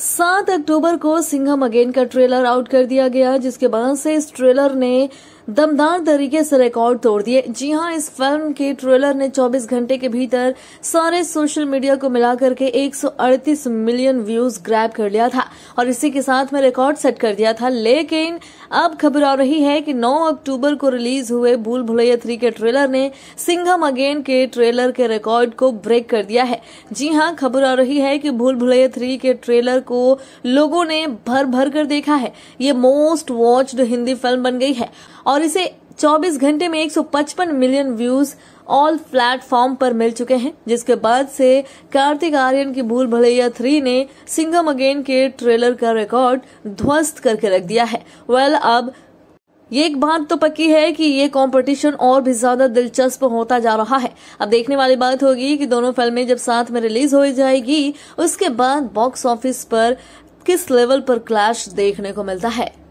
सात अक्टूबर को सिंघम अगेन का ट्रेलर आउट कर दिया गया जिसके बाद से इस ट्रेलर ने दमदार तरीके से रिकॉर्ड तोड़ दिए जी हां इस फिल्म के ट्रेलर ने 24 घंटे के भीतर सारे सोशल मीडिया को मिलाकर के 138 मिलियन व्यूज ग्रैब कर लिया था और इसी के साथ में रिकॉर्ड सेट कर दिया था लेकिन अब खबर आ रही है कि 9 अक्टूबर को रिलीज हुए भूल भुलैया थ्री के ट्रेलर ने सिंघम अगेन के ट्रेलर के रिकॉर्ड को ब्रेक कर दिया है जी हाँ खबर आ रही है कि भूल भुलैया थ्री के ट्रेलर को लोगों ने भर भर कर देखा है ये मोस्ट वॉच्ड हिंदी फिल्म बन गई है और इसे 24 घंटे में 155 मिलियन व्यूज ऑल प्लेटफॉर्म पर मिल चुके हैं जिसके बाद से कार्तिक आर्यन की भूल भलैया थ्री ने सिंगम अगेन के ट्रेलर का रिकॉर्ड ध्वस्त करके रख दिया है वेल well, अब ये एक बात तो पक्की है कि ये कंपटीशन और भी ज्यादा दिलचस्प होता जा रहा है अब देखने वाली बात होगी कि दोनों फिल्में जब साथ में रिलीज हो जाएगी उसके बाद बॉक्स ऑफिस पर किस लेवल पर क्लैश देखने को मिलता है